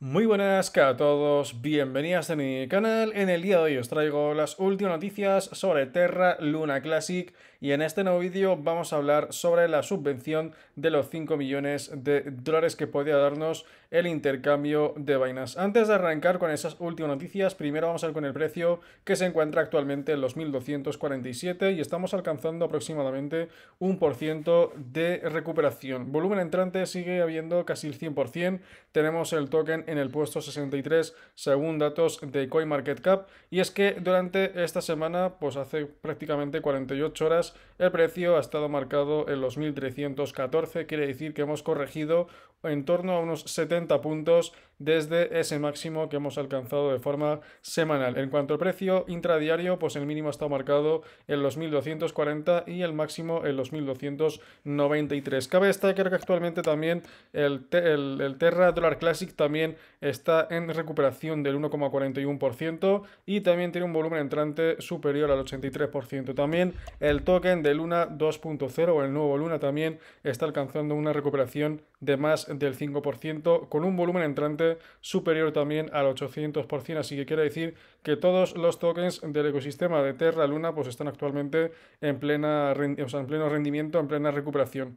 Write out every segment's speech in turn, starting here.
Muy buenas a todos, bienvenidas a mi canal. En el día de hoy os traigo las últimas noticias sobre Terra Luna Classic y en este nuevo vídeo vamos a hablar sobre la subvención de los 5 millones de dólares que podía darnos el intercambio de vainas. Antes de arrancar con esas últimas noticias, primero vamos a ver con el precio que se encuentra actualmente en los 1247 y estamos alcanzando aproximadamente un por ciento de recuperación. Volumen entrante sigue habiendo casi el 100%, tenemos el token en el puesto 63 según datos de CoinMarketCap. Y es que durante esta semana, pues hace prácticamente 48 horas, el precio ha estado marcado en los 1314. Quiere decir que hemos corregido en torno a unos 70 puntos desde ese máximo que hemos alcanzado de forma semanal. En cuanto al precio intradiario, pues el mínimo ha estado marcado en los 1240 y el máximo en los 1293. Cabe destacar que actualmente también el, el, el Terra Dollar Classic también está en recuperación del 1,41% y también tiene un volumen entrante superior al 83%. También el token de Luna 2.0 o el nuevo Luna también está alcanzando una recuperación de más del 5% con un volumen entrante superior también al 800%. Así que quiere decir que todos los tokens del ecosistema de Terra Luna pues están actualmente en, plena, en pleno rendimiento, en plena recuperación.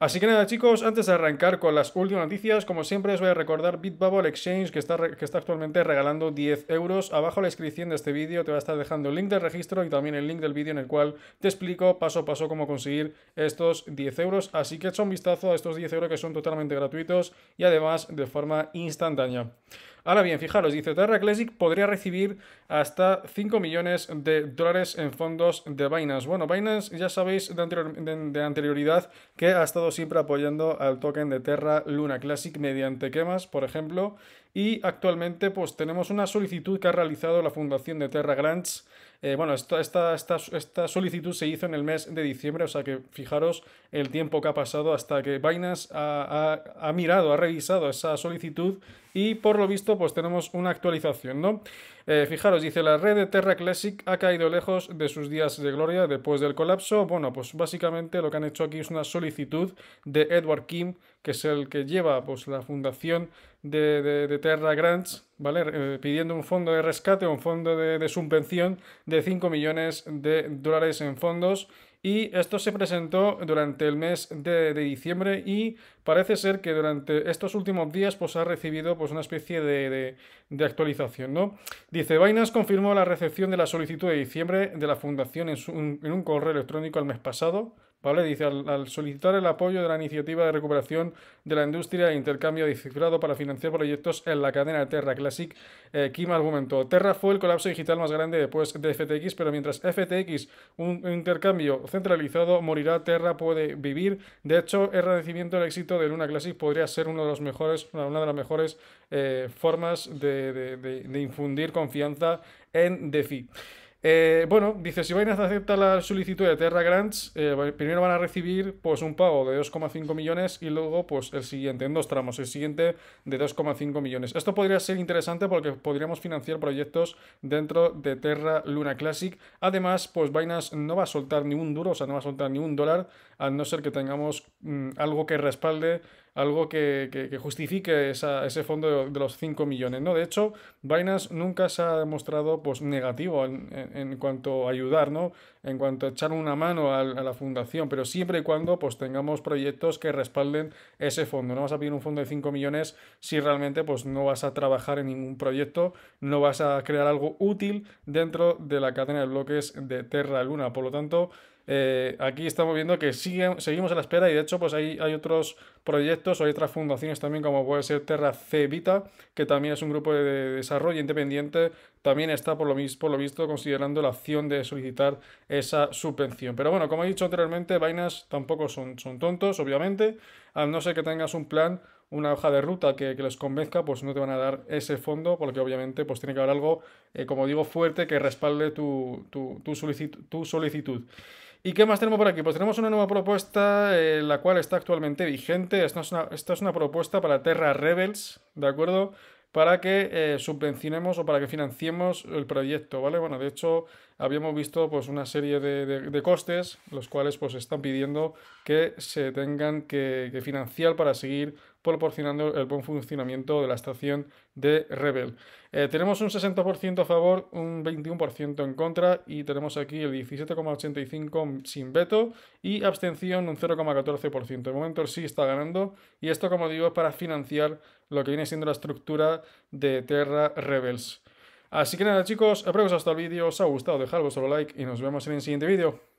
Así que nada chicos, antes de arrancar con las últimas noticias, como siempre os voy a recordar Bitbubble Exchange que está, actualmente regalando 10 euros. Abajo en la descripción de este vídeo te va a estar dejando el link del registro y también el link del vídeo en el cual te explico paso a paso cómo conseguir estos 10 euros. Así que echa un vistazo a estos 10 euros que son totalmente gratuitos y además de forma instantánea. Ahora bien, fijaros, dice Terra Classic podría recibir hasta 5 millones de dólares en fondos de Binance. Bueno, Binance ya sabéis de, de anterioridad que ha estado siempre apoyando al token de Terra Luna Classic mediante quemas, por ejemplo, y actualmente pues tenemos una solicitud que ha realizado la Fundación de Terra Grants. Eh, bueno, esta, esta, solicitud se hizo en el mes de diciembre, o sea que fijaros el tiempo que ha pasado hasta que Binance ha, mirado, ha revisado esa solicitud y por lo visto pues tenemos una actualización, ¿no? Eh, fijaros, dice la red de Terra Classic ha caído lejos de sus días de gloria después del colapso. Bueno, pues básicamente lo que han hecho aquí es una solicitud de Edward Kim que es el que lleva pues, la fundación de, Terra Grants, eh, pidiendo un fondo de rescate, un fondo de, subvención de 5 millones de dólares en fondos y esto se presentó durante el mes de, diciembre y parece ser que durante estos últimos días pues, ha recibido pues, una especie de, actualización. ¿no? Dice, Vainas confirmó la recepción de la solicitud de diciembre de la fundación en, en un correo electrónico el mes pasado. Pablo Dice, al, solicitar el apoyo de la iniciativa de recuperación de la industria e intercambio de cifrado para financiar proyectos en la cadena Terra Classic, eh, Kim argumentó, Terra fue el colapso digital más grande después de FTX, pero mientras FTX, un intercambio centralizado, morirá, Terra puede vivir. De hecho, el agradecimiento del éxito de Luna Classic podría ser uno de los mejores, una de las mejores eh, formas de, de infundir confianza en DeFi. Eh, bueno, dice, si Binance acepta la solicitud de Terra Grants, eh, primero van a recibir pues un pago de 2,5 millones y luego pues el siguiente, en dos tramos, el siguiente de 2,5 millones. Esto podría ser interesante porque podríamos financiar proyectos dentro de Terra Luna Classic. Además, pues Binance no va a soltar ni un duro, o sea, no va a soltar ni un dólar, a no ser que tengamos mm, algo que respalde algo que, justifique ese fondo de, los 5 millones, ¿no? De hecho, Binance nunca se ha demostrado pues negativo en en cuanto a ayudar, ¿no? En cuanto a echar una mano a, la fundación, pero siempre y cuando pues tengamos proyectos que respalden ese fondo. No vas a pedir un fondo de 5 millones si realmente pues no vas a trabajar en ningún proyecto, no vas a crear algo útil dentro de la cadena de bloques de Terra Luna. Por lo tanto, eh, aquí estamos viendo que seguimos a la espera y de hecho pues hay, hay otros proyectos o hay otras fundaciones también como puede ser Terra C que también es un grupo de desarrollo independiente, también está por lo, por lo visto considerando la opción de solicitar esa subvención. Pero bueno, como he dicho anteriormente, vainas tampoco son, son tontos, obviamente, a no ser que tengas un plan una hoja de ruta que, que, les convenzca, pues no te van a dar ese fondo, porque obviamente pues tiene que haber algo, eh, como digo, fuerte que respalde tu, tu, tu, solicitud, tu solicitud. ¿Y qué más tenemos por aquí? Pues tenemos una nueva propuesta, eh, la cual está actualmente vigente. Esta es, una, propuesta para Terra Rebels, ¿de acuerdo? Para que eh, subvencionemos o para que financiemos el proyecto, ¿vale? Bueno, de hecho, habíamos visto pues una serie de, costes, los cuales pues están pidiendo que se tengan que financiar para seguir proporcionando el buen funcionamiento de la estación de Rebel. Eh, tenemos un 60% a favor, un 21% en contra y tenemos aquí el 17,85% sin veto y abstención un 0,14%. De momento el sí está ganando y esto, como digo, es para financiar lo que viene siendo la estructura de Terra Rebels. Así que nada chicos, espero que os haya gustado el vídeo, os ha gustado, dejad solo like y nos vemos en el siguiente vídeo.